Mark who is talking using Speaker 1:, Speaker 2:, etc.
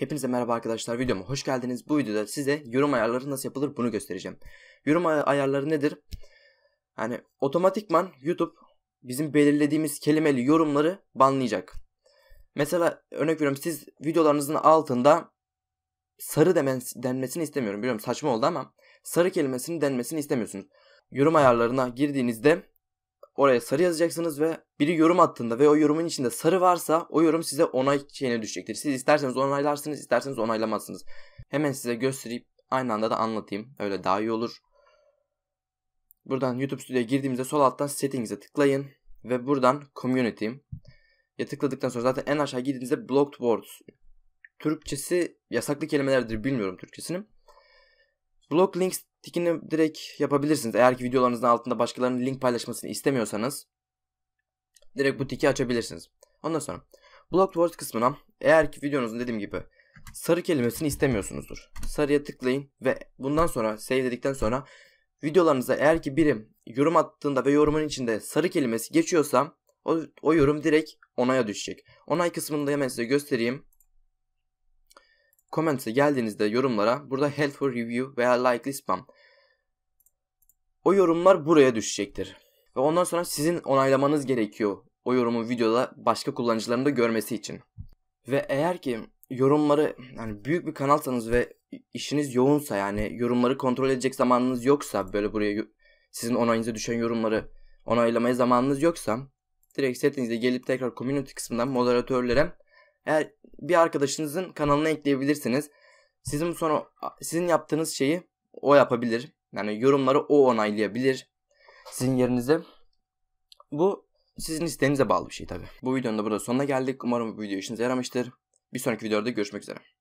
Speaker 1: Hepinize merhaba arkadaşlar videoma hoş geldiniz. Bu videoda size yorum ayarları nasıl yapılır bunu göstereceğim. Yorum ayarları nedir? Yani otomatikman YouTube bizim belirlediğimiz kelimeli yorumları banlayacak. Mesela örnek veriyorum siz videolarınızın altında sarı demen, denmesini istemiyorum. Biliyorum saçma oldu ama sarı kelimesini denmesini istemiyorsunuz. Yorum ayarlarına girdiğinizde Oraya sarı yazacaksınız ve biri yorum attığında ve o yorumun içinde sarı varsa o yorum size onay şeyine düşecektir. Siz isterseniz onaylarsınız, isterseniz onaylamazsınız. Hemen size göstereyim. Aynı anda da anlatayım. Öyle daha iyi olur. Buradan YouTube Studio'ya girdiğimizde sol altta Settings'e tıklayın. Ve buradan Community. Ya tıkladıktan sonra zaten en aşağı girdiğinizde Blocked Words. Türkçesi yasaklı kelimelerdir bilmiyorum Türkçesini. Block links tikini direkt yapabilirsiniz. Eğer ki videolarınızın altında başkalarının link paylaşmasını istemiyorsanız direkt bu tiki açabilirsiniz. Ondan sonra Block words kısmına eğer ki videonuzun dediğim gibi sarı kelimesini istemiyorsunuzdur. Sarıya tıklayın ve bundan sonra save dedikten sonra videolarınıza eğer ki birim yorum attığında ve yorumun içinde sarı kelimesi geçiyorsa o, o yorum direkt onaya düşecek. Onay kısmında hemen size göstereyim. Comment'e geldiğinizde yorumlara burada help for review veya likely spam. O yorumlar buraya düşecektir. Ve ondan sonra sizin onaylamanız gerekiyor o yorumu videoda başka kullanıcıların da görmesi için. Ve eğer ki yorumları yani büyük bir kanalsanız ve işiniz yoğunsa yani yorumları kontrol edecek zamanınız yoksa böyle buraya sizin onayınıza düşen yorumları onaylamaya zamanınız yoksa direkt setting'de gelip tekrar community kısmından moderatörlere eğer bir arkadaşınızın kanalına ekleyebilirsiniz. Sizin sonra sizin yaptığınız şeyi o yapabilir. Yani yorumları o onaylayabilir. Sizin yerinize. Bu sizin isteğinize bağlı bir şey tabi. Bu videonun da burada sonuna geldik. Umarım bu video işinize yaramıştır. Bir sonraki videoda görüşmek üzere.